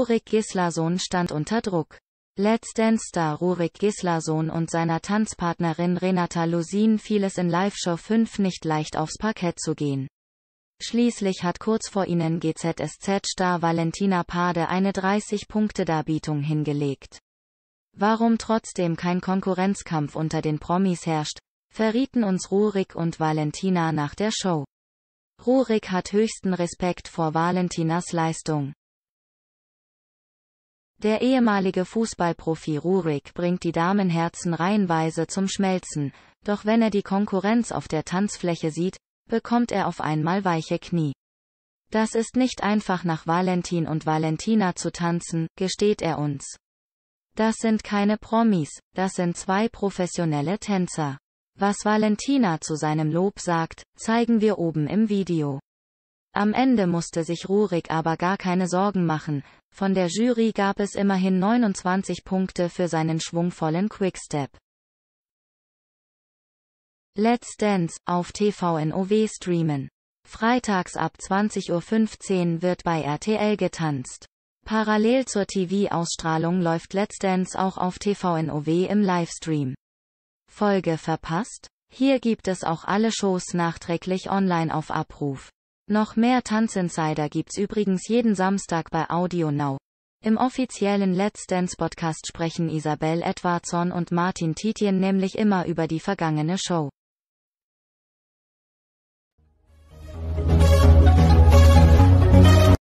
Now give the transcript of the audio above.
Rurik Gislason stand unter Druck. Let's Dance-Star Rurik Gislason und seiner Tanzpartnerin Renata Lusin fiel es in Live-Show 5 nicht leicht aufs Parkett zu gehen. Schließlich hat kurz vor ihnen GZSZ-Star Valentina Pade eine 30-Punkte-Darbietung hingelegt. Warum trotzdem kein Konkurrenzkampf unter den Promis herrscht, verrieten uns Rurik und Valentina nach der Show. Rurik hat höchsten Respekt vor Valentinas Leistung. Der ehemalige Fußballprofi Rurik bringt die Damenherzen reihenweise zum Schmelzen, doch wenn er die Konkurrenz auf der Tanzfläche sieht, bekommt er auf einmal weiche Knie. Das ist nicht einfach nach Valentin und Valentina zu tanzen, gesteht er uns. Das sind keine Promis, das sind zwei professionelle Tänzer. Was Valentina zu seinem Lob sagt, zeigen wir oben im Video. Am Ende musste sich Rurik aber gar keine Sorgen machen, von der Jury gab es immerhin 29 Punkte für seinen schwungvollen Quickstep. Let's Dance, auf TVNOW streamen. Freitags ab 20.15 Uhr wird bei RTL getanzt. Parallel zur TV-Ausstrahlung läuft Let's Dance auch auf TVNOW im Livestream. Folge verpasst? Hier gibt es auch alle Shows nachträglich online auf Abruf. Noch mehr Tanzinsider gibt's übrigens jeden Samstag bei Audio Now. Im offiziellen Let's Dance Podcast sprechen Isabel Edwardson und Martin Tietjen nämlich immer über die vergangene Show.